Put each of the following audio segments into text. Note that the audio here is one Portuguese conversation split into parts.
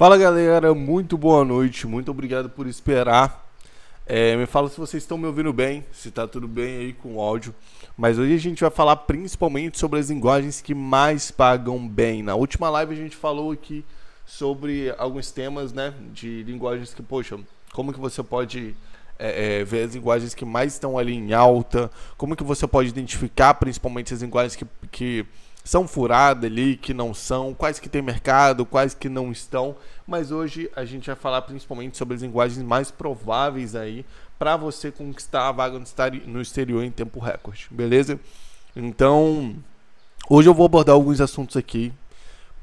Fala galera, muito boa noite, muito obrigado por esperar. É, me fala se vocês estão me ouvindo bem, se tá tudo bem aí com o áudio. Mas hoje a gente vai falar principalmente sobre as linguagens que mais pagam bem. Na última live a gente falou aqui sobre alguns temas, né, de linguagens que, poxa, como que você pode é, é, ver as linguagens que mais estão ali em alta, como que você pode identificar principalmente as linguagens que, que são furadas ali, que não são, quais que tem mercado, quais que não estão. Mas hoje a gente vai falar principalmente sobre as linguagens mais prováveis aí para você conquistar a vaga no exterior em tempo recorde, beleza? Então, hoje eu vou abordar alguns assuntos aqui.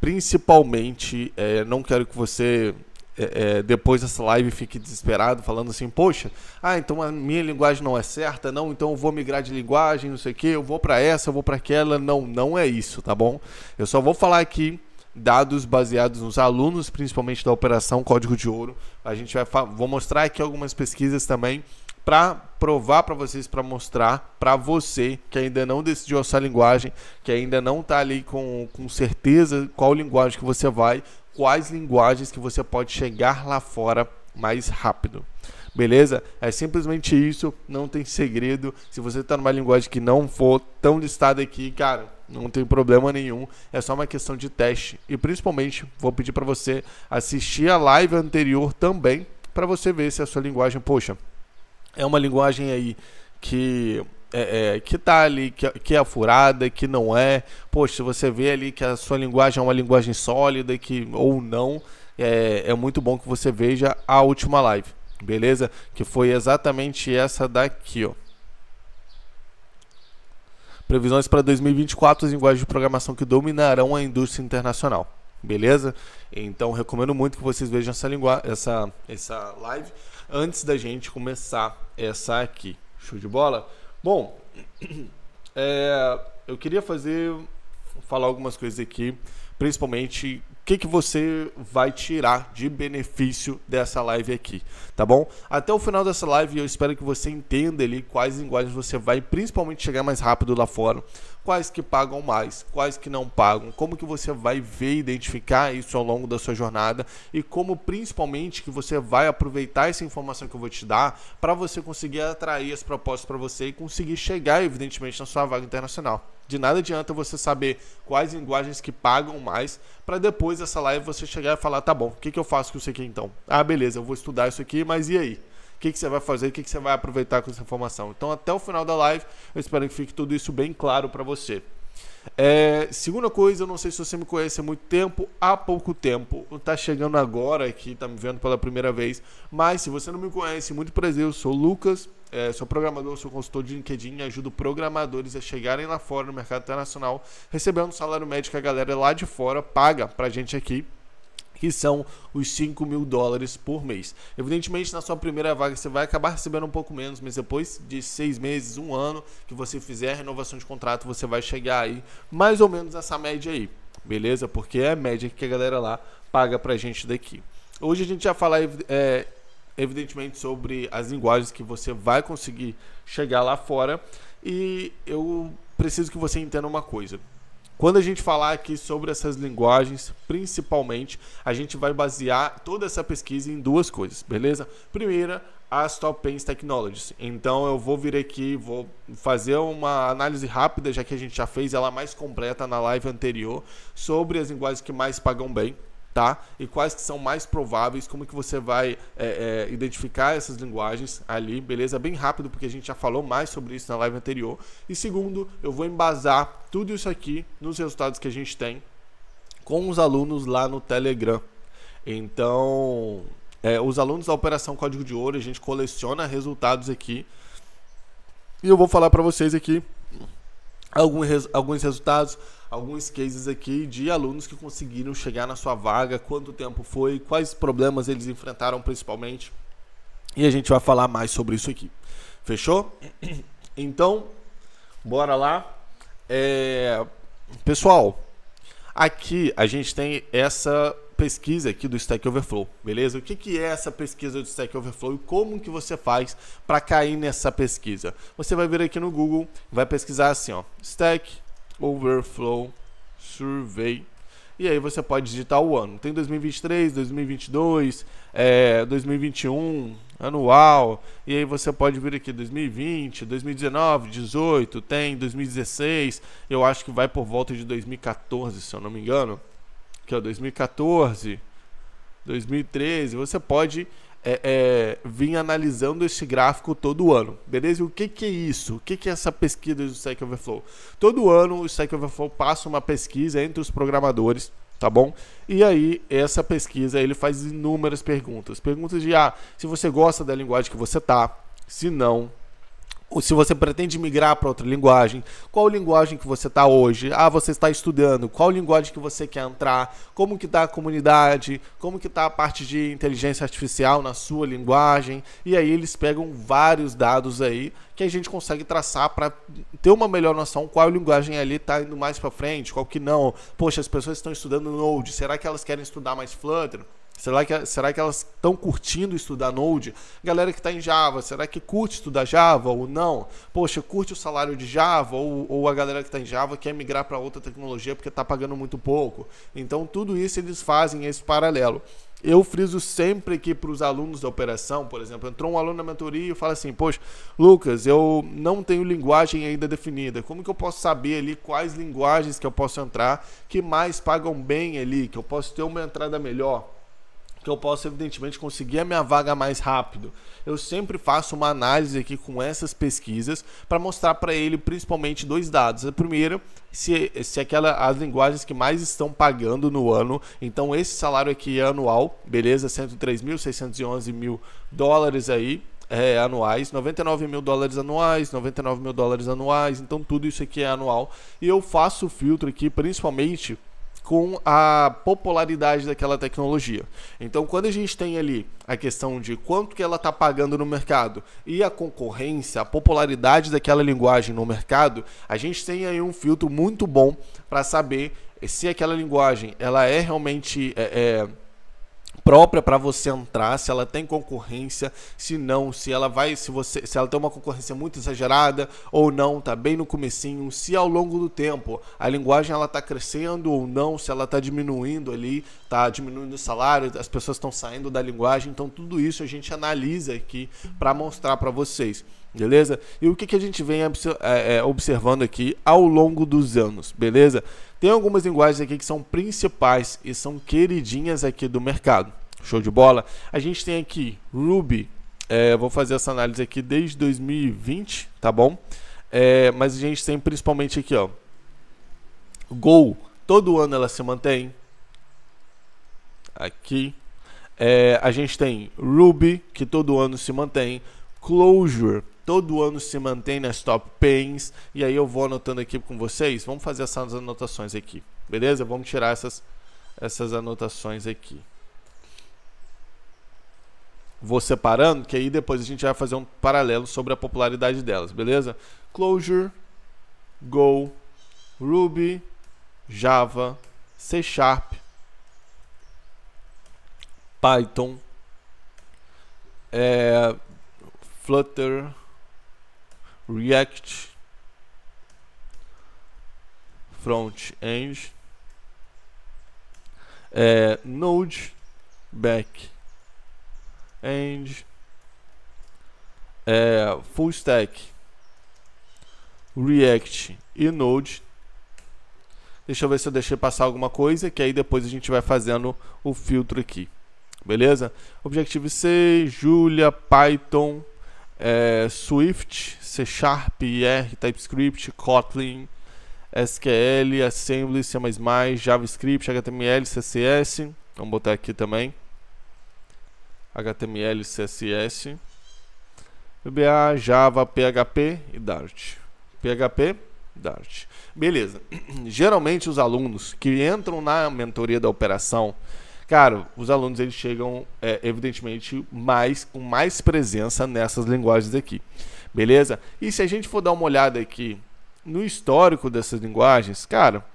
Principalmente, é, não quero que você é, é, depois dessa live fique desesperado, falando assim: Poxa, ah, então a minha linguagem não é certa, não, então eu vou migrar de linguagem, não sei o que, eu vou para essa, eu vou para aquela. Não, não é isso, tá bom? Eu só vou falar aqui dados baseados nos alunos, principalmente da Operação Código de Ouro. A gente vai vou mostrar aqui algumas pesquisas também para provar para vocês, para mostrar para você que ainda não decidiu a sua linguagem, que ainda não está ali com, com certeza qual linguagem que você vai, quais linguagens que você pode chegar lá fora mais rápido. Beleza? É simplesmente isso, não tem segredo. Se você está numa linguagem que não for tão listada aqui, cara, não tem problema nenhum, é só uma questão de teste. E principalmente, vou pedir para você assistir a live anterior também, para você ver se a sua linguagem, poxa, é uma linguagem aí que é, é, que tá ali, que, que é furada, que não é. Poxa, você vê ali que a sua linguagem é uma linguagem sólida, que ou não. É, é muito bom que você veja a última live, beleza? Que foi exatamente essa daqui, ó. Previsões para 2024, as linguagens de programação que dominarão a indústria internacional, beleza? Então recomendo muito que vocês vejam essa, essa, essa live antes da gente começar essa aqui. Show de bola? Bom, é, eu queria fazer falar algumas coisas aqui, principalmente que, que você vai tirar de benefício dessa live aqui, tá bom? Até o final dessa live eu espero que você entenda ali quais linguagens você vai principalmente chegar mais rápido lá fora, quais que pagam mais, quais que não pagam, como que você vai ver e identificar isso ao longo da sua jornada e como principalmente que você vai aproveitar essa informação que eu vou te dar para você conseguir atrair as propostas para você e conseguir chegar evidentemente na sua vaga internacional. De nada adianta você saber quais linguagens que pagam mais, para depois dessa live você chegar e falar: tá bom, o que, que eu faço com isso aqui então? Ah, beleza, eu vou estudar isso aqui, mas e aí? O que, que você vai fazer? O que, que você vai aproveitar com essa informação? Então, até o final da live, eu espero que fique tudo isso bem claro para você. É, segunda coisa, eu não sei se você me conhece há muito tempo, há pouco tempo, tá chegando agora aqui, tá me vendo pela primeira vez, mas se você não me conhece, muito prazer, eu sou o Lucas, é, sou programador, sou consultor de LinkedIn e ajudo programadores a chegarem lá fora no mercado internacional, recebendo um salário médio que a galera lá de fora paga pra gente aqui que são os 5 mil dólares por mês. Evidentemente, na sua primeira vaga você vai acabar recebendo um pouco menos, mas depois de seis meses, um ano que você fizer a renovação de contrato, você vai chegar aí mais ou menos essa média aí, beleza? Porque é a média que a galera lá paga pra gente daqui. Hoje a gente vai falar é, evidentemente, sobre as linguagens que você vai conseguir chegar lá fora. E eu preciso que você entenda uma coisa. Quando a gente falar aqui sobre essas linguagens, principalmente, a gente vai basear toda essa pesquisa em duas coisas, beleza? Primeira, as Top 10 Technologies. Então eu vou vir aqui, vou fazer uma análise rápida, já que a gente já fez ela mais completa na live anterior, sobre as linguagens que mais pagam bem tá? E quais que são mais prováveis, como que você vai é, é, identificar essas linguagens ali, beleza? Bem rápido, porque a gente já falou mais sobre isso na live anterior. E segundo, eu vou embasar tudo isso aqui nos resultados que a gente tem com os alunos lá no Telegram. Então, é, os alunos da Operação Código de Ouro, a gente coleciona resultados aqui. E eu vou falar para vocês aqui alguns, alguns resultados, alguns cases aqui de alunos que conseguiram chegar na sua vaga, quanto tempo foi, quais problemas eles enfrentaram principalmente. E a gente vai falar mais sobre isso aqui. Fechou? Então, bora lá. É... Pessoal, aqui a gente tem essa pesquisa aqui do Stack Overflow, beleza? O que, que é essa pesquisa do Stack Overflow e como que você faz para cair nessa pesquisa? Você vai vir aqui no Google, vai pesquisar assim, ó, Stack Overflow Survey e aí você pode digitar o ano. Tem 2023, 2022, é, 2021, anual, e aí você pode vir aqui 2020, 2019, 18, tem 2016, eu acho que vai por volta de 2014, se eu não me engano que é 2014, 2013, você pode é, é, vir analisando este gráfico todo ano, beleza? E o que, que é isso? O que, que é essa pesquisa do Stack Overflow? Todo ano o Stack Overflow passa uma pesquisa entre os programadores, tá bom? E aí, essa pesquisa, ele faz inúmeras perguntas. Perguntas de, ah, se você gosta da linguagem que você tá, se não, se você pretende migrar para outra linguagem, qual linguagem que você está hoje? Ah, você está estudando, qual linguagem que você quer entrar, como que está a comunidade, como que está a parte de inteligência artificial na sua linguagem, e aí eles pegam vários dados aí que a gente consegue traçar para ter uma melhor noção qual linguagem ali está indo mais para frente, qual que não. Poxa, as pessoas estão estudando Node, será que elas querem estudar mais Flutter? Será que, será que elas estão curtindo estudar Node? Galera que está em Java, será que curte estudar Java ou não? Poxa, curte o salário de Java ou, ou a galera que está em Java quer migrar para outra tecnologia porque está pagando muito pouco? Então, tudo isso eles fazem esse paralelo. Eu friso sempre aqui para os alunos da operação, por exemplo, entrou um aluno na mentoria e fala assim: Poxa, Lucas, eu não tenho linguagem ainda definida. Como que eu posso saber ali quais linguagens que eu posso entrar que mais pagam bem ali, que eu posso ter uma entrada melhor? que eu possa, evidentemente, conseguir a minha vaga mais rápido. Eu sempre faço uma análise aqui com essas pesquisas para mostrar para ele principalmente dois dados. A primeira, se, se aquela, as linguagens que mais estão pagando no ano. Então, esse salário aqui é anual, beleza? 103.611 mil dólares aí. É, anuais, 99 mil dólares anuais, 99 mil dólares anuais, então tudo isso aqui é anual. E eu faço o filtro aqui principalmente com a popularidade daquela tecnologia. Então, quando a gente tem ali a questão de quanto que ela está pagando no mercado e a concorrência, a popularidade daquela linguagem no mercado, a gente tem aí um filtro muito bom para saber se aquela linguagem ela é realmente é, é, própria para você entrar, se ela tem concorrência, se não, se ela vai, se você, se ela tem uma concorrência muito exagerada ou não, tá bem no comecinho, se ao longo do tempo a linguagem ela tá crescendo ou não, se ela tá diminuindo ali, tá diminuindo o salário, as pessoas estão saindo da linguagem, então tudo isso a gente analisa aqui para mostrar para vocês beleza? E o que, que a gente vem é, é, observando aqui ao longo dos anos, beleza? Tem algumas linguagens aqui que são principais e são queridinhas aqui do mercado. Show de bola? A gente tem aqui Ruby, é, vou fazer essa análise aqui desde 2020, tá bom? É, mas a gente tem principalmente aqui, ó, Go, todo ano ela se mantém. Aqui. É, a gente tem Ruby, que todo ano se mantém. Closure, todo ano se mantém nas top pens. E aí eu vou anotando aqui com vocês. Vamos fazer essas anotações aqui, beleza? Vamos tirar essas, essas anotações aqui. Vou separando, que aí depois a gente vai fazer um paralelo sobre a popularidade delas, beleza? Closure, Go, Ruby, Java, C Sharp, Python, é, Flutter, React Front-End, é, Node Back-End, é, Full Stack, React e Node. Deixa eu ver se eu deixei passar alguma coisa, que aí depois a gente vai fazendo o filtro aqui. Beleza? Objective C, Julia, Python, é, Swift, C Sharp, R, TypeScript, Kotlin, SQL, Assembly, C++, JavaScript, HTML, CSS. Vamos botar aqui também. HTML, CSS. VBA, Java, PHP e Dart. PHP, Dart. Beleza. Geralmente os alunos que entram na mentoria da operação Cara, os alunos eles chegam, é, evidentemente, mais com mais presença nessas linguagens aqui. Beleza? E se a gente for dar uma olhada aqui no histórico dessas linguagens, cara,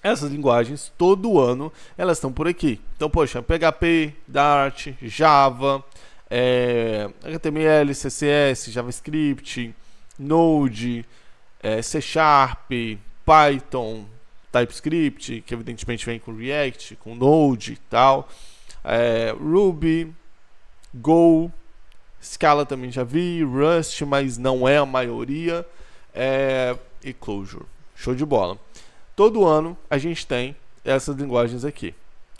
essas linguagens, todo ano, elas estão por aqui. Então, poxa, PHP, Dart, Java, é, HTML, CSS, JavaScript, Node, é, C Sharp, Python, TypeScript, que evidentemente vem com React, com Node e tal, é, Ruby, Go, Scala também já vi, Rust, mas não é a maioria, é, e Clojure. Show de bola. Todo ano a gente tem essas linguagens aqui,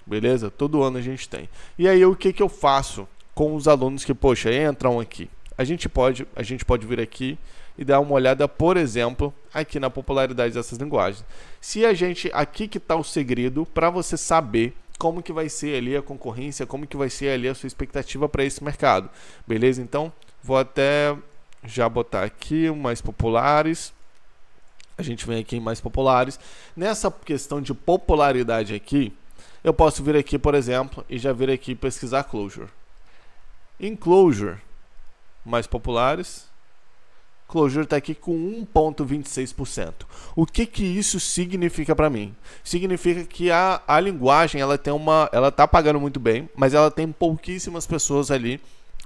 beleza? Todo ano a gente tem. E aí o que, que eu faço com os alunos que, poxa, entram aqui? A gente pode, a gente pode vir aqui e dar uma olhada, por exemplo, aqui na popularidade dessas linguagens. Se a gente aqui que está o segredo para você saber como que vai ser ali a concorrência, como que vai ser ali a sua expectativa para esse mercado. Beleza? Então, vou até já botar aqui mais populares. A gente vem aqui em mais populares. Nessa questão de popularidade aqui, eu posso vir aqui, por exemplo, e já vir aqui pesquisar closure. Em closure, mais populares, Clojure está aqui com 1,26%. O que, que isso significa para mim? Significa que a, a linguagem ela tem uma, ela está pagando muito bem, mas ela tem pouquíssimas pessoas ali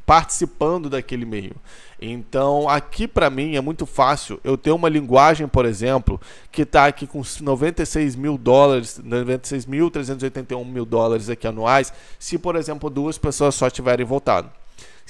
participando daquele meio. Então, aqui para mim é muito fácil. Eu tenho uma linguagem, por exemplo, que está aqui com 96 mil dólares, 96 mil 381 mil dólares aqui anuais. Se, por exemplo, duas pessoas só tiverem votado.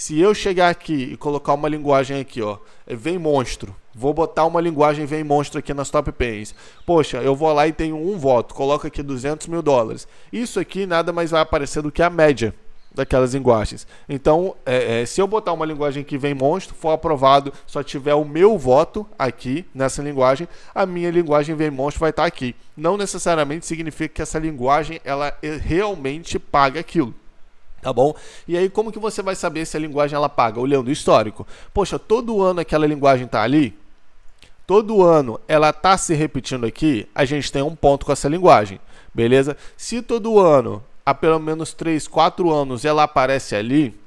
Se eu chegar aqui e colocar uma linguagem aqui, ó, é vem monstro. Vou botar uma linguagem vem monstro aqui nas top pens. Poxa, eu vou lá e tenho um voto, coloco aqui 200 mil dólares. Isso aqui nada mais vai aparecer do que a média daquelas linguagens. Então, é, é, se eu botar uma linguagem que vem monstro, for aprovado, só tiver o meu voto aqui nessa linguagem, a minha linguagem vem monstro vai estar tá aqui. Não necessariamente significa que essa linguagem ela é realmente paga aquilo. Tá bom? E aí como que você vai saber se a linguagem ela paga? Olhando o histórico. Poxa, todo ano aquela linguagem está ali? Todo ano ela está se repetindo aqui? A gente tem um ponto com essa linguagem, beleza? Se todo ano, há pelo menos 3, 4 anos, ela aparece ali,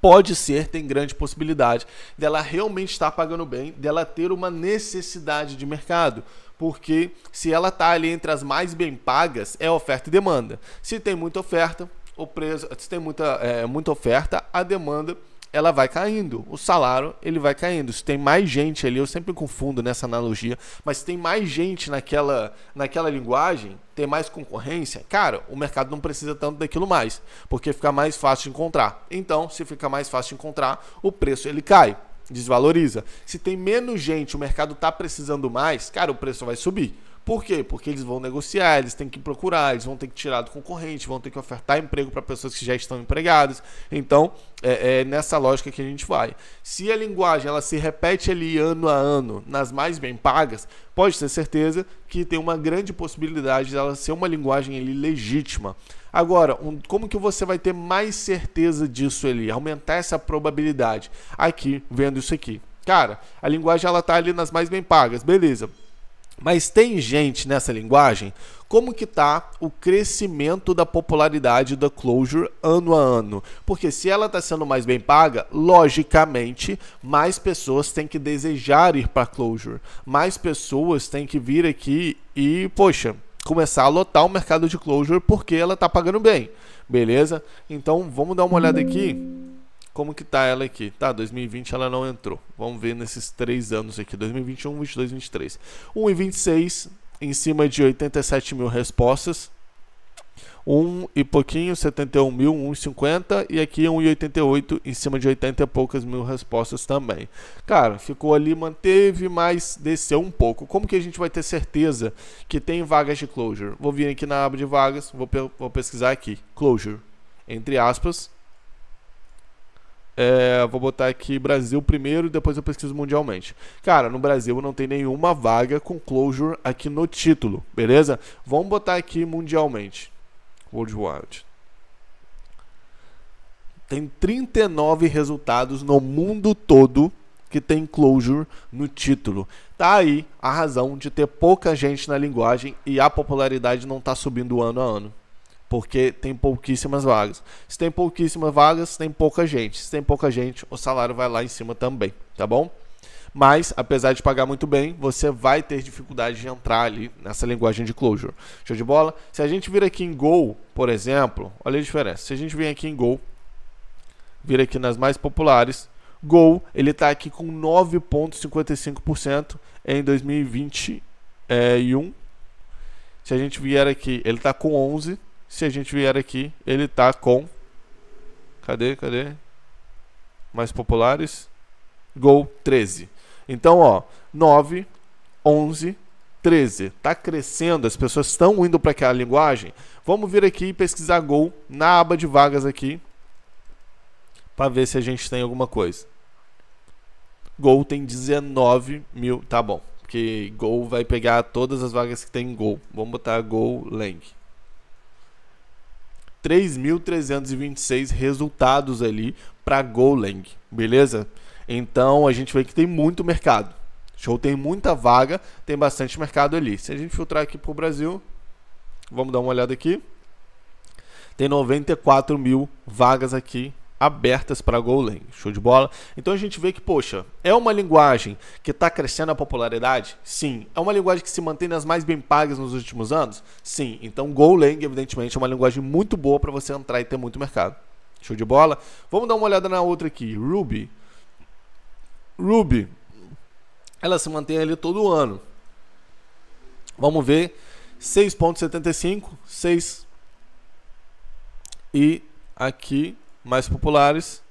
pode ser, tem grande possibilidade dela realmente estar tá pagando bem, dela ter uma necessidade de mercado porque se ela está ali entre as mais bem pagas, é oferta e demanda. Se tem muita oferta, o preço, se tem muita, é, muita oferta, a demanda ela vai caindo, o salário ele vai caindo. Se tem mais gente ali, eu sempre confundo nessa analogia, mas se tem mais gente naquela, naquela linguagem, tem mais concorrência, cara, o mercado não precisa tanto daquilo mais, porque fica mais fácil de encontrar. Então, se fica mais fácil de encontrar, o preço ele cai, desvaloriza. Se tem menos gente, o mercado está precisando mais, cara, o preço vai subir. Por quê? Porque eles vão negociar, eles têm que procurar, eles vão ter que tirar do concorrente, vão ter que ofertar emprego para pessoas que já estão empregadas. Então, é, é, nessa lógica que a gente vai. Se a linguagem ela se repete ali ano a ano nas mais bem pagas, pode ter certeza que tem uma grande possibilidade dela ser uma linguagem ali legítima. Agora, um, como que você vai ter mais certeza disso ali? Aumentar essa probabilidade. Aqui, vendo isso aqui. Cara, a linguagem ela tá ali nas mais bem pagas, beleza. Mas tem gente nessa linguagem? Como que tá o crescimento da popularidade da Clojure ano a ano? Porque se ela está sendo mais bem paga, logicamente, mais pessoas têm que desejar ir para Clojure. Mais pessoas têm que vir aqui e, poxa, começar a lotar o mercado de Clojure porque ela está pagando bem. Beleza? Então, vamos dar uma olhada aqui como que tá ela aqui? Tá, 2020 ela não entrou. Vamos ver nesses três anos aqui, 2021, 22, 23. 1,26 em cima de 87 mil respostas. 1 e pouquinho, 71 mil, 1,50 e aqui 1,88 em cima de 80 e poucas mil respostas também. Cara, ficou ali, manteve, mas desceu um pouco. Como que a gente vai ter certeza que tem vagas de closure? Vou vir aqui na aba de vagas, vou, vou pesquisar aqui, closure, entre aspas, é, vou botar aqui Brasil primeiro e depois eu pesquiso mundialmente. Cara, no Brasil não tem nenhuma vaga com closure aqui no título, beleza? Vamos botar aqui mundialmente. Worldwide. Tem 39 resultados no mundo todo que tem closure no título. Tá aí a razão de ter pouca gente na linguagem e a popularidade não tá subindo ano a ano porque tem pouquíssimas vagas. Se tem pouquíssimas vagas, tem pouca gente. Se tem pouca gente, o salário vai lá em cima também, tá bom? Mas, apesar de pagar muito bem, você vai ter dificuldade de entrar ali nessa linguagem de closure. Show de bola? Se a gente vir aqui em Go, por exemplo, olha a diferença. Se a gente vir aqui em Go, vir aqui nas mais populares, Go, ele está aqui com 9,55% em 2021. Se a gente vier aqui, ele está com 11%. Se a gente vier aqui, ele tá com. Cadê? Cadê? Mais populares. Gol 13. Então, ó, 9, 11, 13. Tá crescendo, as pessoas estão indo para aquela linguagem. Vamos vir aqui e pesquisar gol na aba de vagas aqui para ver se a gente tem alguma coisa. Gol tem 19 mil, tá bom. Porque Gol vai pegar todas as vagas que tem Gol. Vamos botar Gol Lang. 3.326 resultados ali para Golang, beleza? Então a gente vê que tem muito mercado. Show tem muita vaga, tem bastante mercado ali. Se a gente filtrar aqui para o Brasil, vamos dar uma olhada aqui. Tem 94 mil vagas aqui abertas para GoLang, Show de bola? Então a gente vê que, poxa, é uma linguagem que está crescendo a popularidade? Sim. É uma linguagem que se mantém nas mais bem pagas nos últimos anos? Sim. Então Golang, evidentemente, é uma linguagem muito boa para você entrar e ter muito mercado. Show de bola? Vamos dar uma olhada na outra aqui, Ruby. Ruby, ela se mantém ali todo ano. Vamos ver, 6.75, 6 e aqui mais populares,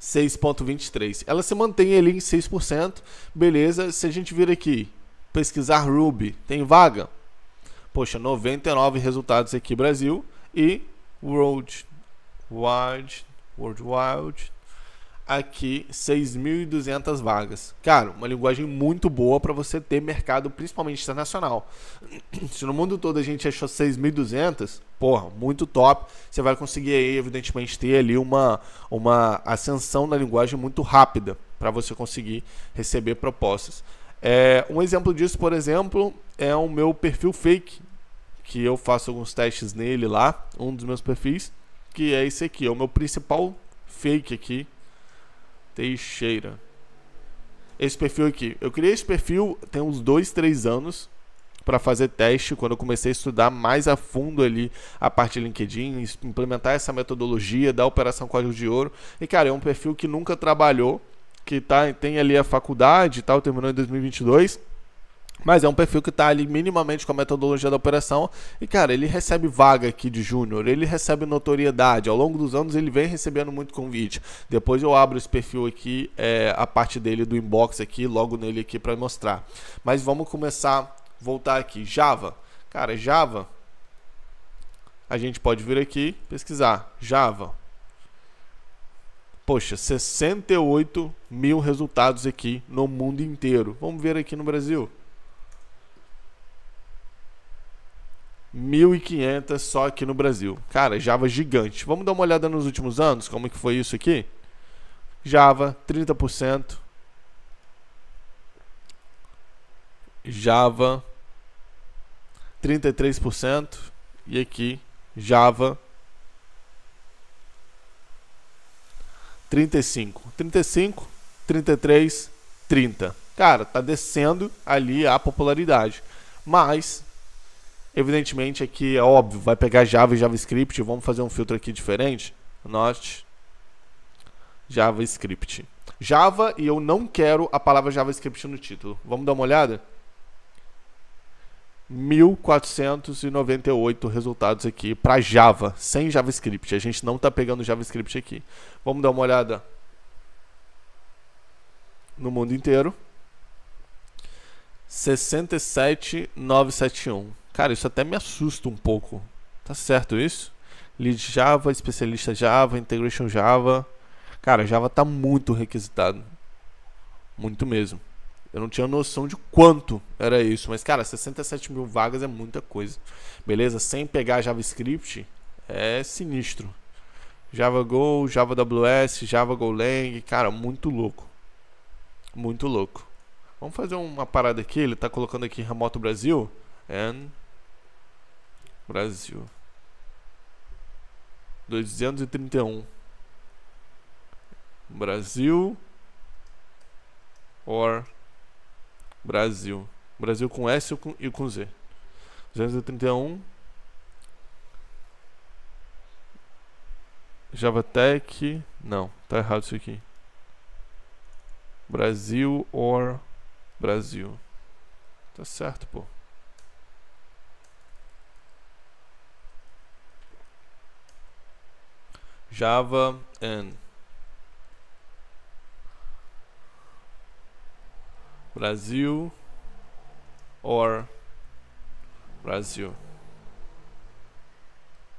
6,23%. Ela se mantém ali em 6%, beleza. Se a gente vir aqui, pesquisar Ruby, tem vaga? Poxa, 99 resultados aqui Brasil e World Wide, World Wide, aqui 6.200 vagas. Cara, uma linguagem muito boa para você ter mercado, principalmente internacional. Se no mundo todo a gente achou 6.200, porra, muito top. Você vai conseguir aí, evidentemente, ter ali uma, uma ascensão na linguagem muito rápida para você conseguir receber propostas. É, um exemplo disso, por exemplo, é o meu perfil fake, que eu faço alguns testes nele lá, um dos meus perfis, que é esse aqui, é o meu principal fake aqui Teixeira. Esse perfil aqui. Eu criei esse perfil tem uns dois três anos para fazer teste quando eu comecei a estudar mais a fundo ali a parte de LinkedIn, implementar essa metodologia da Operação Código de Ouro. E cara, é um perfil que nunca trabalhou, que tá, tem ali a faculdade e tal, terminou em 2022 mas é um perfil que está ali minimamente com a metodologia da operação. E, cara, ele recebe vaga aqui de júnior, ele recebe notoriedade. Ao longo dos anos ele vem recebendo muito convite. Depois eu abro esse perfil aqui, é, a parte dele do inbox aqui, logo nele aqui para mostrar. Mas vamos começar, voltar aqui. Java. Cara, Java. A gente pode vir aqui pesquisar. Java. Poxa, 68 mil resultados aqui no mundo inteiro. Vamos ver aqui no Brasil. 1.500 só aqui no Brasil. Cara, Java gigante. Vamos dar uma olhada nos últimos anos, como que foi isso aqui? Java, 30%. Java, 33%. E aqui, Java, 35. 35, 33, 30. Cara, tá descendo ali a popularidade. Mas Evidentemente aqui é, é óbvio, vai pegar Java e JavaScript, vamos fazer um filtro aqui diferente. Not JavaScript. Java e eu não quero a palavra JavaScript no título. Vamos dar uma olhada? 1498 resultados aqui para Java, sem JavaScript. A gente não está pegando JavaScript aqui. Vamos dar uma olhada no mundo inteiro. 67971. Cara, isso até me assusta um pouco. Tá certo isso? Lead Java, especialista Java, Integration Java. Cara, Java tá muito requisitado. Muito mesmo. Eu não tinha noção de quanto era isso. Mas, cara, 67 mil vagas é muita coisa. Beleza? Sem pegar JavaScript, é sinistro. Java Go, Java WS, Java Golang. Cara, muito louco. Muito louco. Vamos fazer uma parada aqui. Ele tá colocando aqui Remoto Brasil. And Brasil. 231. Brasil. Or. Brasil. Brasil com S e com Z. 231. Javatec. Não, tá errado isso aqui. Brasil or Brasil. Tá certo, pô. Java and Brasil or Brasil.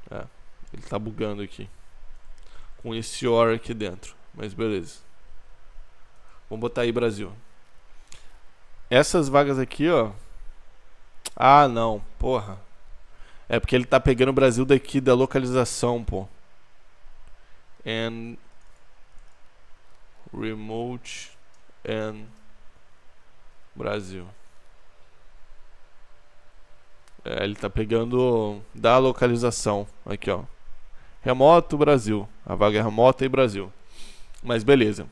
É, ele tá bugando aqui. Com esse or aqui dentro. Mas beleza. Vamos botar aí Brasil. Essas vagas aqui, ó. Ah, não. Porra. É porque ele tá pegando o Brasil daqui da localização, pô and remote and Brasil. É, ele está pegando da localização aqui, ó. Remoto Brasil, a vaga é remota e Brasil. Mas beleza.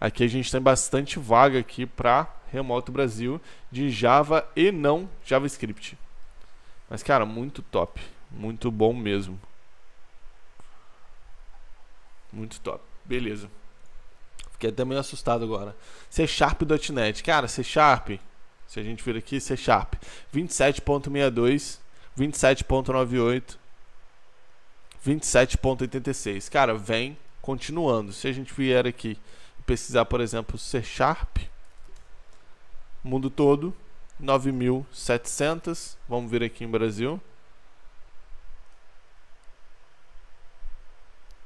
Aqui a gente tem bastante vaga aqui para remoto Brasil de Java e não JavaScript. Mas cara, muito top, muito bom mesmo. Muito top. Beleza. Fiquei até meio assustado agora. C Sharp.net. Cara, C Sharp. Se a gente vir aqui, C Sharp. 27.62, 27.98, 27.86. Cara, vem continuando. Se a gente vier aqui pesquisar, por exemplo, C Sharp, mundo todo, 9.700. Vamos vir aqui em Brasil.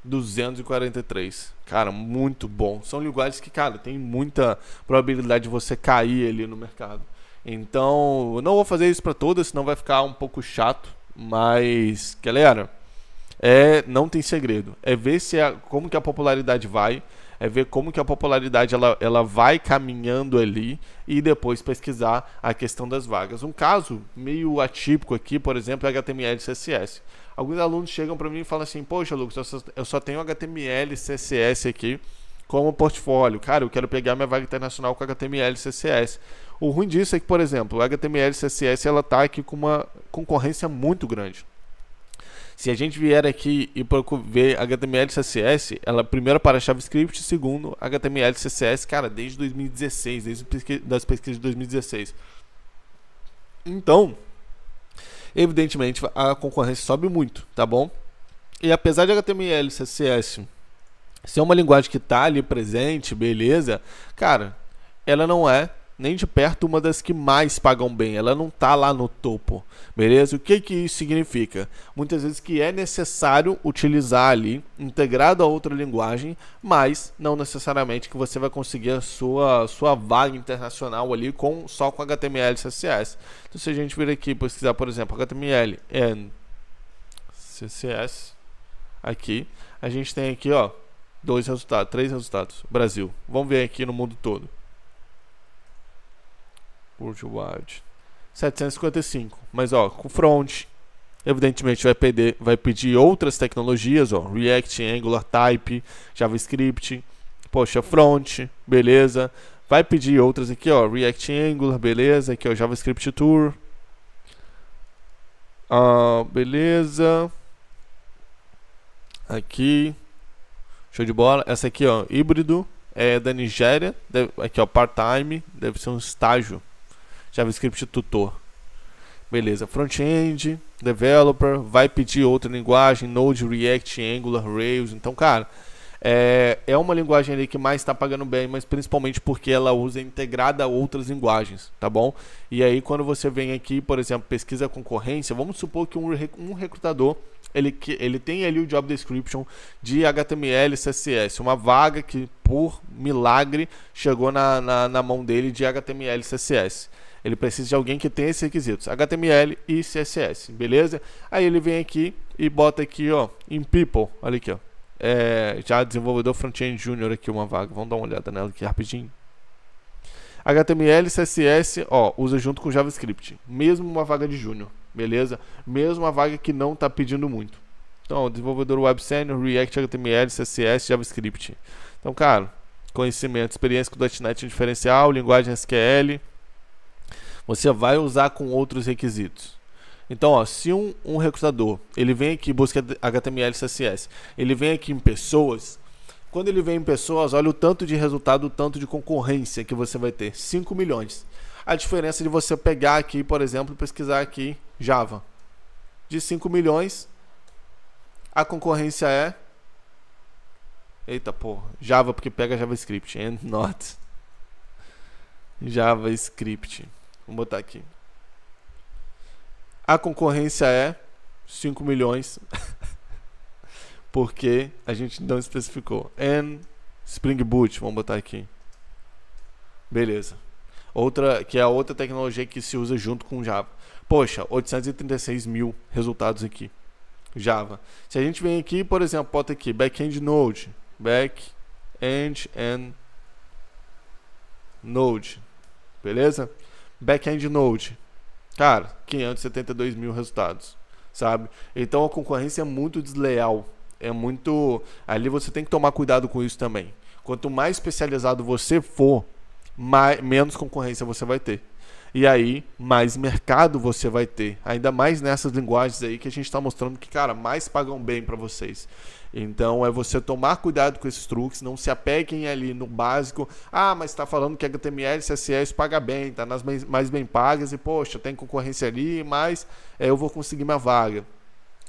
243. Cara, muito bom. São lugares que, cara, tem muita probabilidade de você cair ali no mercado. Então, eu não vou fazer isso para todas, senão vai ficar um pouco chato. Mas, galera, é, não tem segredo. É ver se a, como que a popularidade vai é ver como que a popularidade ela, ela vai caminhando ali e depois pesquisar a questão das vagas. Um caso meio atípico aqui, por exemplo, é HTML e CSS. Alguns alunos chegam para mim e falam assim: Poxa, Lucas, eu só, eu só tenho HTML e CSS aqui como portfólio. Cara, eu quero pegar minha vaga internacional com HTML e CSS. O ruim disso é que, por exemplo, o HTML e CSS ela tá aqui com uma concorrência muito grande. Se a gente vier aqui e ver HTML e CSS, ela primeiro para JavaScript, segundo HTML e CSS, cara, desde 2016, desde pesqu das pesquisas de 2016. Então, evidentemente a concorrência sobe muito, tá bom? E apesar de HTML e CSS ser uma linguagem que está ali presente, beleza, cara, ela não é nem de perto uma das que mais pagam bem. Ela não tá lá no topo, beleza? O que que isso significa? Muitas vezes que é necessário utilizar ali integrado a outra linguagem, mas não necessariamente que você vai conseguir a sua sua vaga internacional ali com só com HTML e CSS. Então se a gente vir aqui pesquisar, por exemplo, HTML e CSS aqui, a gente tem aqui, ó, dois resultados, três resultados. Brasil. Vamos ver aqui no mundo todo worldwide 755. Mas ó, com front, evidentemente vai, pedir, vai pedir outras tecnologias, ó, React, Angular, Type, JavaScript, poxa, front, beleza. Vai pedir outras aqui, ó, React, Angular, beleza. Aqui, ó, JavaScript Tour. Ah, beleza. Aqui. Show de bola. Essa aqui, ó, híbrido, é da Nigéria. Deve, aqui, ó, part-time, deve ser um estágio. JavaScript tutor. Beleza, front-end, developer, vai pedir outra linguagem, Node, React, Angular, Rails. Então, cara, é, é uma linguagem ali que mais está pagando bem, mas principalmente porque ela usa integrada a outras linguagens, tá bom? E aí, quando você vem aqui, por exemplo, pesquisa concorrência, vamos supor que um, um recrutador ele, ele tem ali o job description de HTML e CSS, uma vaga que, por milagre, chegou na, na, na mão dele de HTML e CSS. Ele precisa de alguém que tenha esses requisitos, HTML e CSS, beleza? Aí ele vem aqui e bota aqui, ó, em people, olha aqui, ó. É, já desenvolvedor front-end júnior aqui uma vaga, vamos dar uma olhada nela aqui rapidinho. HTML, CSS, ó, usa junto com JavaScript, mesmo uma vaga de júnior, beleza? Mesmo uma vaga que não está pedindo muito. Então, desenvolvedor web senior, React, HTML, CSS, JavaScript. Então, cara, conhecimento, experiência com .NET em diferencial, linguagem SQL, você vai usar com outros requisitos. Então, ó, se um, um recrutador ele vem aqui busca HTML CSS, ele vem aqui em pessoas, quando ele vem em pessoas, olha o tanto de resultado, o tanto de concorrência que você vai ter, 5 milhões. A diferença de você pegar aqui, por exemplo, pesquisar aqui Java. De 5 milhões, a concorrência é Eita porra, Java porque pega JavaScript, and not JavaScript. Vou botar aqui. A concorrência é 5 milhões, porque a gente não especificou. And Spring Boot, vamos botar aqui. Beleza. Outra, que é a outra tecnologia que se usa junto com Java. Poxa, 836 mil resultados aqui. Java. Se a gente vem aqui, por exemplo, bota aqui backend node, backend and node, beleza? back-end Node. Cara, 572 mil resultados, sabe? Então a concorrência é muito desleal. É muito. Ali você tem que tomar cuidado com isso também. Quanto mais especializado você for, mais, menos concorrência você vai ter. E aí, mais mercado você vai ter. Ainda mais nessas linguagens aí que a gente está mostrando que, cara, mais pagam bem para vocês. Então é você tomar cuidado com esses truques, não se apeguem ali no básico. Ah, mas está falando que HTML, CSS paga bem, está nas mais bem pagas e, poxa, tem concorrência ali, mas é, eu vou conseguir minha vaga.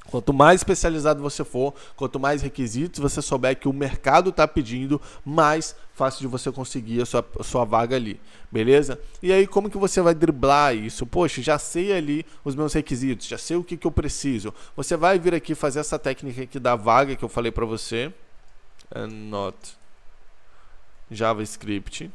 Quanto mais especializado você for, quanto mais requisitos você souber que o mercado está pedindo, mais fácil de você conseguir a sua, a sua vaga ali, beleza? E aí como que você vai driblar isso? Poxa, já sei ali os meus requisitos, já sei o que, que eu preciso. Você vai vir aqui fazer essa técnica aqui da vaga que eu falei para você. And not JavaScript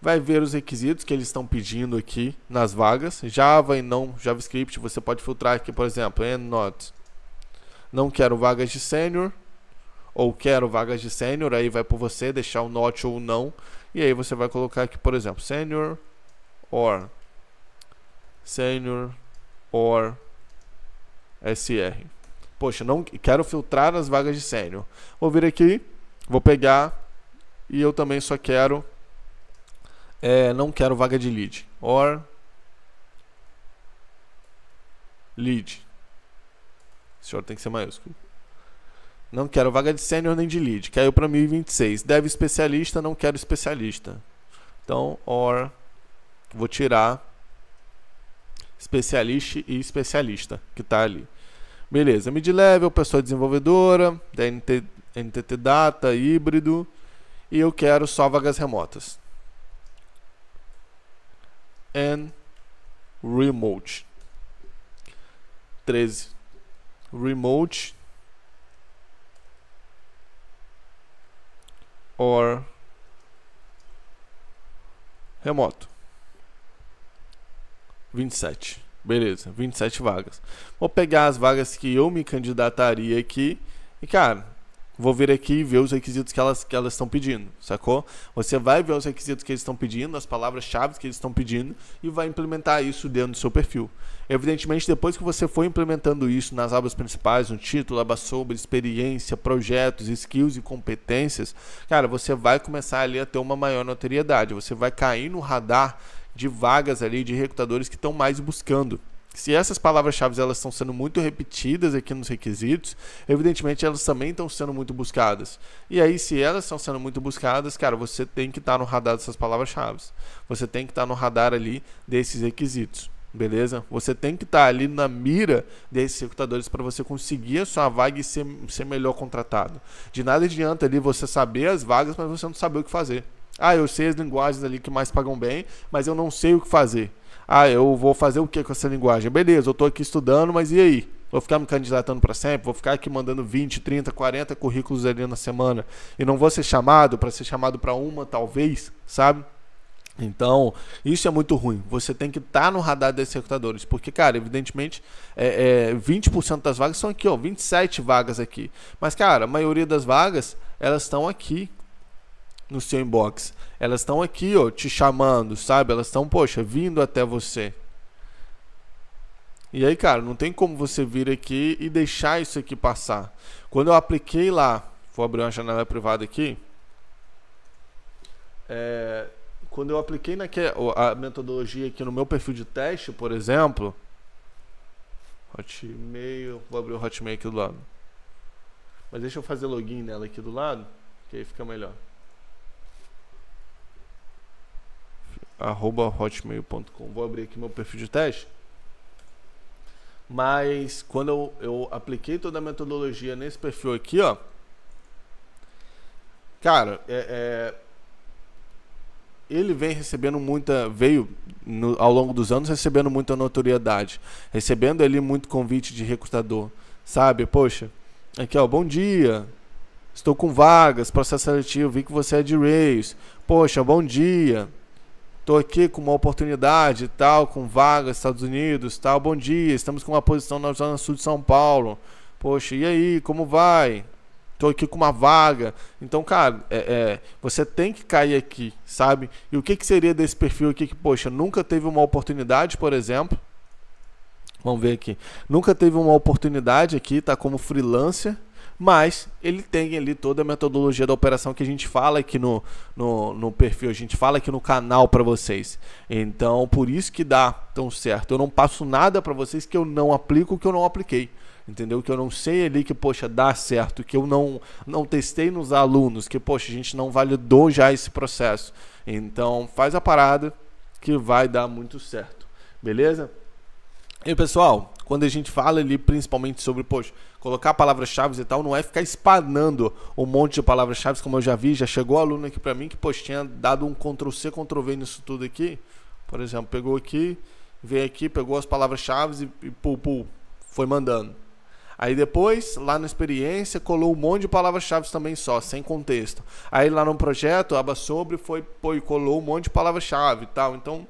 vai ver os requisitos que eles estão pedindo aqui nas vagas. Java e não JavaScript, você pode filtrar aqui, por exemplo, not Não quero vagas de sênior ou quero vagas de sênior, aí vai por você deixar o not ou não. E aí você vai colocar aqui, por exemplo, sênior or sênior or SR. Poxa, não quero filtrar as vagas de sênior. Vou vir aqui, vou pegar e eu também só quero é, não quero vaga de lead. Or lead. Senhor tem que ser maiúsculo. Não quero vaga de sênior nem de lead. Caiu para 1026. Deve especialista, não quero especialista. Então, or vou tirar especialista e especialista que está ali. Beleza, mid-level, pessoa desenvolvedora, NTT Data, híbrido, e eu quero só vagas remotas and remote. 13. Remote or remoto. 27. Beleza, 27 vagas. Vou pegar as vagas que eu me candidataria aqui. E, cara, vou vir aqui e ver os requisitos que elas que elas estão pedindo, sacou? Você vai ver os requisitos que eles estão pedindo, as palavras-chave que eles estão pedindo e vai implementar isso dentro do seu perfil. Evidentemente, depois que você for implementando isso nas abas principais, no título, aba sobre, experiência, projetos, skills e competências, cara, você vai começar ali a ter uma maior notoriedade, você vai cair no radar de vagas ali de recrutadores que estão mais buscando se essas palavras-chave elas estão sendo muito repetidas aqui nos requisitos, evidentemente elas também estão sendo muito buscadas. E aí, se elas estão sendo muito buscadas, cara, você tem que estar tá no radar dessas palavras-chave. Você tem que estar tá no radar ali desses requisitos. Beleza? Você tem que estar tá ali na mira desses executadores para você conseguir a sua vaga e ser, ser melhor contratado. De nada adianta ali você saber as vagas, mas você não saber o que fazer. Ah, eu sei as linguagens ali que mais pagam bem, mas eu não sei o que fazer ah, eu vou fazer o que com essa linguagem? Beleza, eu estou aqui estudando, mas e aí? Vou ficar me candidatando para sempre? Vou ficar aqui mandando 20, 30, 40 currículos ali na semana e não vou ser chamado para ser chamado para uma, talvez, sabe? Então, isso é muito ruim. Você tem que estar tá no radar desses recrutadores. Porque, cara, evidentemente, é, é 20% das vagas são aqui, ó, 27 vagas aqui. Mas, cara, a maioria das vagas, elas estão aqui no seu inbox. Elas estão aqui, ó, te chamando, sabe? Elas estão, poxa, vindo até você. E aí, cara, não tem como você vir aqui e deixar isso aqui passar. Quando eu apliquei lá, vou abrir uma janela privada aqui. É, quando eu apliquei naquele, a metodologia aqui no meu perfil de teste, por exemplo, Hotmail, vou abrir o Hotmail aqui do lado. Mas deixa eu fazer login nela aqui do lado, que aí fica melhor. arroba hotmail.com. Vou abrir aqui meu perfil de teste. Mas quando eu, eu apliquei toda a metodologia nesse perfil aqui, ó. Cara, é, é, ele vem recebendo muita. Veio no, ao longo dos anos recebendo muita notoriedade. Recebendo ali muito convite de recrutador. Sabe? Poxa, aqui ó, bom dia. Estou com vagas, processo seletivo, vi que você é de Reis. Poxa, bom dia Estou aqui com uma oportunidade e tal, com vaga, Estados Unidos, tal. Bom dia, estamos com uma posição na zona sul de São Paulo. Poxa, e aí, como vai? Estou aqui com uma vaga. Então, cara, é, é, você tem que cair aqui, sabe? E o que, que seria desse perfil aqui que, poxa, nunca teve uma oportunidade, por exemplo? Vamos ver aqui. Nunca teve uma oportunidade aqui, tá como freelancer mas ele tem ali toda a metodologia da operação que a gente fala aqui no, no, no perfil, a gente fala aqui no canal para vocês. Então, por isso que dá tão certo. Eu não passo nada para vocês que eu não aplico, que eu não apliquei entendeu? Que eu não sei ali que, poxa, dá certo, que eu não, não testei nos alunos, que, poxa, a gente não validou já esse processo. Então, faz a parada que vai dar muito certo, beleza? E pessoal, quando a gente fala ali principalmente sobre, poxa, colocar palavras-chave e tal, não é ficar espanando um monte de palavras-chave, como eu já vi, já chegou aluno aqui para mim que, pois, tinha dado um Ctrl-C, Ctrl-V nisso tudo aqui, por exemplo, pegou aqui, veio aqui, pegou as palavras-chave e, e pul, pul, foi mandando. Aí depois, lá na experiência, colou um monte de palavras-chave também só, sem contexto. Aí lá no projeto, aba sobre, foi, pô, e colou um monte de palavras-chave e tal. Então,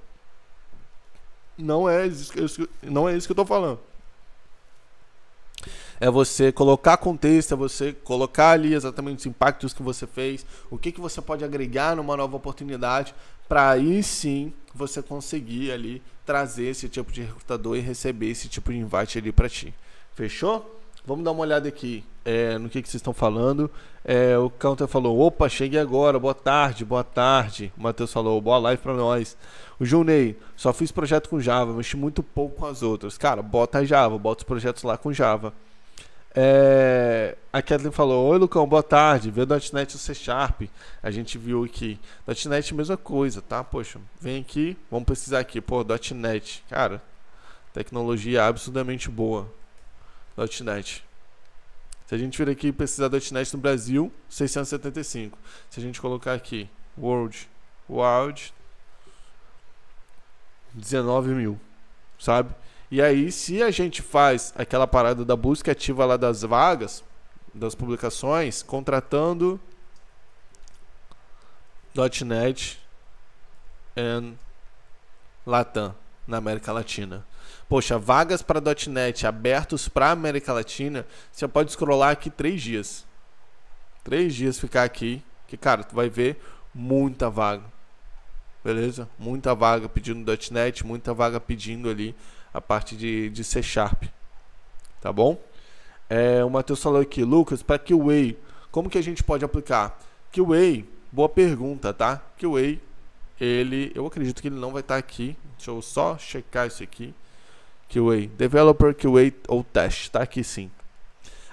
não é, isso, não é isso que eu tô falando é você colocar contexto, é você colocar ali exatamente os impactos que você fez, o que, que você pode agregar numa nova oportunidade, para aí sim você conseguir ali trazer esse tipo de recrutador e receber esse tipo de invite ali para ti. Fechou? Vamos dar uma olhada aqui é, no que, que vocês estão falando. É, o Counter falou: opa, cheguei agora, boa tarde, boa tarde. O Matheus falou: boa live para nós. O Junei, só fiz projeto com Java, mexi muito pouco com as outras. Cara, bota Java, bota os projetos lá com Java. É, a Kathleen falou: Oi, Lucão, boa tarde. Vê o .NET C Sharp. A gente viu aqui. .NET, mesma coisa, tá? Poxa, vem aqui, vamos precisar aqui. Pô, .NET. Cara, tecnologia absurdamente boa. .NET. Se a gente vir aqui do .NET no Brasil, 675. Se a gente colocar aqui World, World, 19 mil, sabe? E aí, se a gente faz aquela parada da busca ativa lá das vagas, das publicações, contratando .NET and Latam na América Latina. Poxa, vagas para .NET abertos para América Latina, você pode scrollar aqui três dias. Três dias ficar aqui, que cara, tu vai ver muita vaga. Beleza? Muita vaga pedindo .NET, muita vaga pedindo ali a parte de, de C Sharp. Tá bom? É, o Matheus falou aqui, Lucas, para QA, como que a gente pode aplicar? QA, boa pergunta, tá? QA, ele, eu acredito que ele não vai estar tá aqui. Deixa eu só checar isso aqui. QA, Developer QA ou Test, tá aqui sim.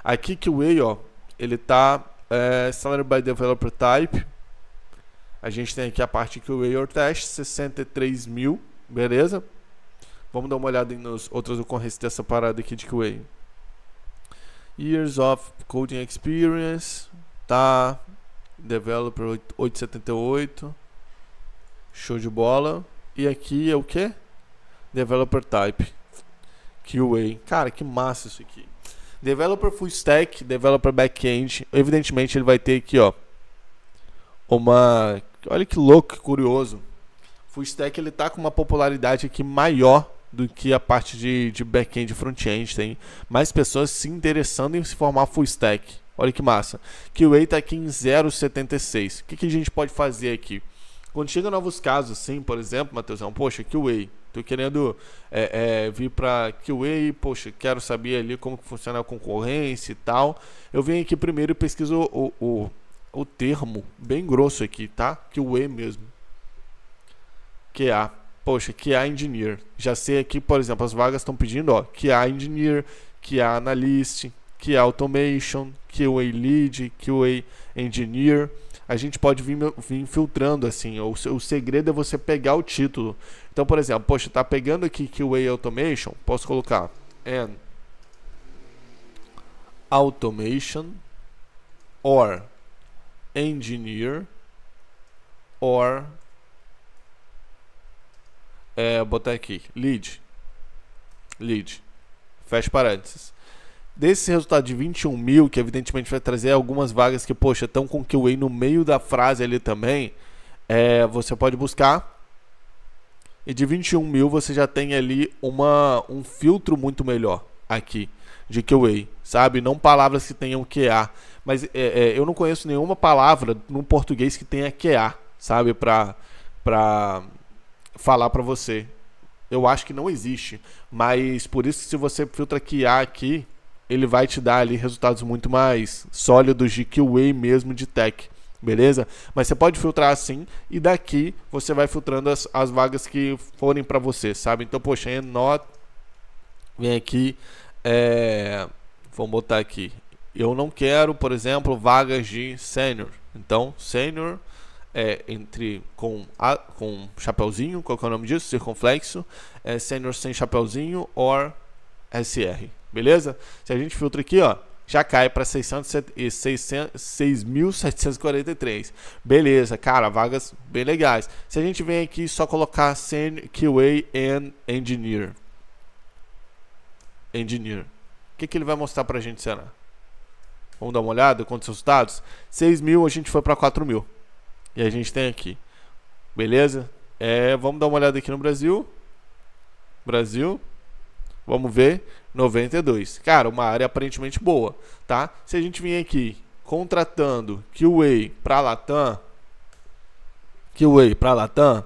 Aqui QA, ó, ele tá é, Standard by Developer Type. A gente tem aqui a parte QA or Test, 63 mil, beleza? Vamos dar uma olhada nos outras ocorrências dessa parada aqui de QA. Years of Coding Experience, tá? Developer 878. Show de bola. E aqui é o que? Developer Type. QA. Cara, que massa isso aqui. Developer Full Stack, Developer Backend. Evidentemente ele vai ter aqui, ó. Uma... Olha que louco, que curioso. Full Stack ele tá com uma popularidade aqui maior do que a parte de, de back-end e front-end. Tem mais pessoas se interessando em se formar full stack. Olha que massa. Que QA está aqui em 0,76. O que, que a gente pode fazer aqui? Quando chega novos casos, assim, por exemplo, Matheusão, é poxa, QA, tô querendo é, é, vir para QA, poxa, quero saber ali como funciona a concorrência e tal. Eu venho aqui primeiro e pesquiso o, o, o termo bem grosso aqui, tá? QA mesmo. QA poxa, que é Engineer. Já sei aqui, por exemplo, as vagas estão pedindo, ó, QA Engineer, que QA Analyst, QA Automation, QA Lead, que QA Engineer. A gente pode vir, vir filtrando assim. O, o segredo é você pegar o título. Então, por exemplo, poxa, tá pegando aqui que QA Automation, posso colocar and automation or engineer or é, botar aqui, lead, lead, fecha parênteses. Desse resultado de 21 mil, que evidentemente vai trazer algumas vagas que, poxa, estão com QA no meio da frase ali também, é, você pode buscar. E de 21 mil você já tem ali uma, um filtro muito melhor aqui de QA, sabe? Não palavras que tenham QA. Mas é, é, eu não conheço nenhuma palavra no português que tenha QA, sabe? Para falar para você. Eu acho que não existe, mas por isso se você filtra que A aqui, ele vai te dar ali resultados muito mais sólidos de QA mesmo de tech, beleza? Mas você pode filtrar assim e daqui você vai filtrando as, as vagas que forem para você, sabe? Então, poxa, é vem aqui, é... Vou botar aqui. Eu não quero, por exemplo, vagas de sênior. Então, sênior é, entre com a, com chapeuzinho, qual é o nome disso? Circunflexo, é, sem chapeuzinho or SR, beleza? Se a gente filtra aqui, ó, já cai para 6.743. Beleza, cara, vagas bem legais. Se a gente vem aqui só colocar Senior QA and Engineer. Engineer. O que, que ele vai mostrar para a gente, será? Vamos dar uma olhada quantos resultados? 6 mil, a gente foi para 4 mil e a gente tem aqui. Beleza? É, vamos dar uma olhada aqui no Brasil. Brasil. Vamos ver. 92. Cara, uma área aparentemente boa, tá? Se a gente vir aqui contratando QA para Latam, QA para Latam,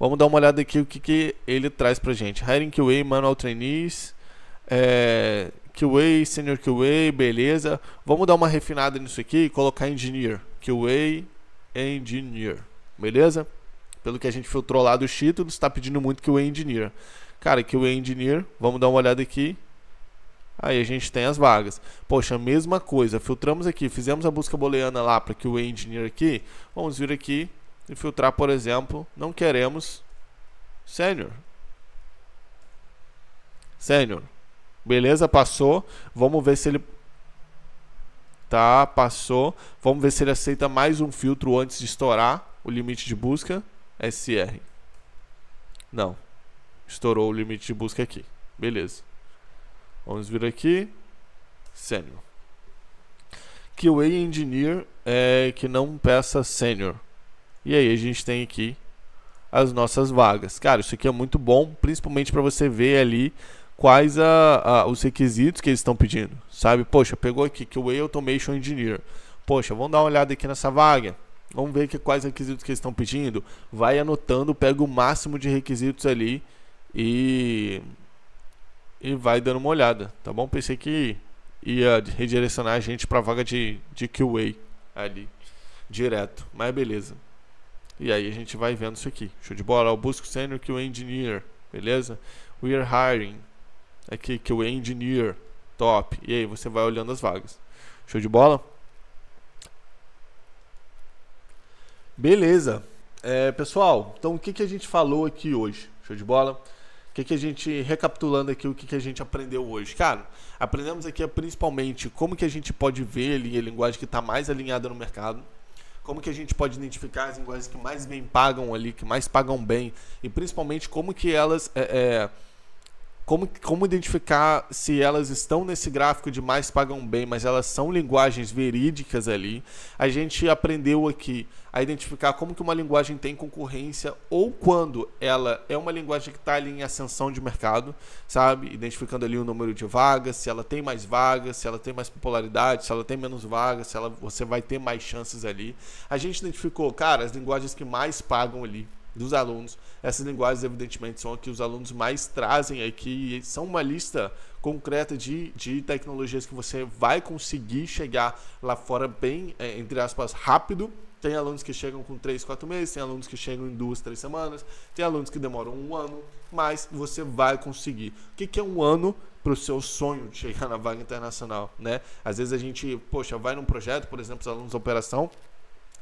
vamos dar uma olhada aqui o que, que ele traz para gente. Hiring QA, Manual Trainees, é, QA, Senior QA, beleza. Vamos dar uma refinada nisso aqui e colocar Engineer, QA, Engineer. Beleza? Pelo que a gente filtrou lá dos títulos, está pedindo muito que o Engineer. Cara, que o Engineer, vamos dar uma olhada aqui. Aí a gente tem as vagas. Poxa, mesma coisa. Filtramos aqui, fizemos a busca booleana lá para que o engineer aqui. Vamos vir aqui e filtrar, por exemplo, não queremos sênior. Sênior. Beleza, passou. Vamos ver se ele Tá, passou. Vamos ver se ele aceita mais um filtro antes de estourar o limite de busca. SR. Não. Estourou o limite de busca aqui. Beleza. Vamos vir aqui. Sênior. QA Engineer é, que não peça Sênior. E aí a gente tem aqui as nossas vagas. Cara, isso aqui é muito bom, principalmente para você ver ali quais a, a, os requisitos que eles estão pedindo, sabe? Poxa, pegou aqui que o Way Automation Engineer. Poxa, vamos dar uma olhada aqui nessa vaga. Vamos ver que, quais requisitos que eles estão pedindo. Vai anotando, pega o máximo de requisitos ali e e vai dando uma olhada, tá bom? Pensei que ia redirecionar a gente para vaga de, de QA ali, direto, mas beleza. E aí a gente vai vendo isso aqui. Show de bola, eu busco senior QA engineer, beleza? We are hiring aqui é que o engineer top. E aí você vai olhando as vagas. Show de bola? Beleza. É, pessoal, então o que, que a gente falou aqui hoje? Show de bola? O que, que a gente, recapitulando aqui, o que, que a gente aprendeu hoje? Cara, aprendemos aqui é, principalmente como que a gente pode ver ali a linguagem que está mais alinhada no mercado, como que a gente pode identificar as linguagens que mais bem pagam ali, que mais pagam bem, e principalmente como que elas é, é, como, como identificar se elas estão nesse gráfico de mais pagam bem, mas elas são linguagens verídicas ali. A gente aprendeu aqui a identificar como que uma linguagem tem concorrência ou quando ela é uma linguagem que está ali em ascensão de mercado, sabe? Identificando ali o número de vagas, se ela tem mais vagas, se ela tem mais popularidade, se ela tem menos vagas, se ela, você vai ter mais chances ali. A gente identificou, cara, as linguagens que mais pagam ali dos alunos. Essas linguagens, evidentemente, são a que os alunos mais trazem aqui e são uma lista concreta de, de tecnologias que você vai conseguir chegar lá fora bem, é, entre aspas, rápido. Tem alunos que chegam com 3, 4 meses, tem alunos que chegam em 2, 3 semanas, tem alunos que demoram um ano, mas você vai conseguir. O que, que é um ano para o seu sonho de chegar na vaga internacional, né? Às vezes a gente, poxa, vai num projeto, por exemplo, os alunos da operação,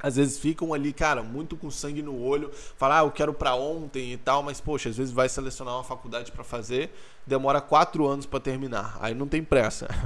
às vezes ficam ali, cara, muito com sangue no olho, falar, ah, eu quero para ontem e tal, mas poxa, às vezes vai selecionar uma faculdade para fazer, demora quatro anos para terminar, aí não tem pressa.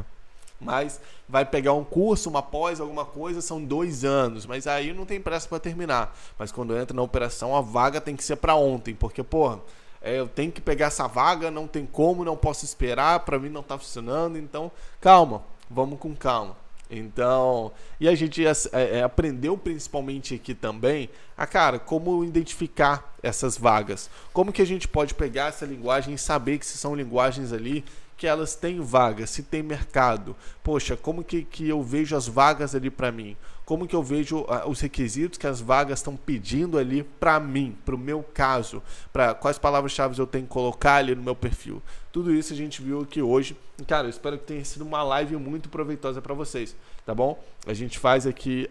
Mas vai pegar um curso, uma pós, alguma coisa, são dois anos, mas aí não tem pressa para terminar. Mas quando entra na operação, a vaga tem que ser para ontem, porque, porra, é, eu tenho que pegar essa vaga, não tem como, não posso esperar, para mim não tá funcionando, então calma, vamos com calma. Então, e a gente é, é, aprendeu principalmente aqui também a cara como identificar essas vagas, como que a gente pode pegar essa linguagem e saber que se são linguagens ali que elas têm vagas, se tem mercado. Poxa, como que, que eu vejo as vagas ali para mim? como que eu vejo ah, os requisitos que as vagas estão pedindo ali para mim, para o meu caso, para quais palavras-chave eu tenho que colocar ali no meu perfil. Tudo isso a gente viu aqui hoje. Cara, eu espero que tenha sido uma live muito proveitosa para vocês, tá bom? A gente faz aqui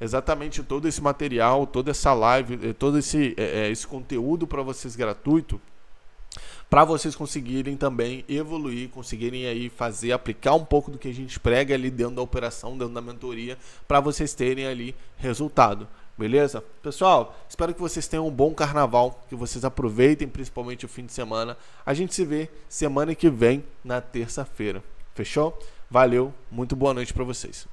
exatamente todo esse material, toda essa live, eh, todo esse, é, esse conteúdo para vocês gratuito para vocês conseguirem também evoluir, conseguirem aí fazer, aplicar um pouco do que a gente prega ali dentro da operação, dentro da mentoria, para vocês terem ali resultado. Beleza? Pessoal, espero que vocês tenham um bom carnaval, que vocês aproveitem principalmente o fim de semana. A gente se vê semana que vem, na terça-feira. Fechou? Valeu, muito boa noite para vocês.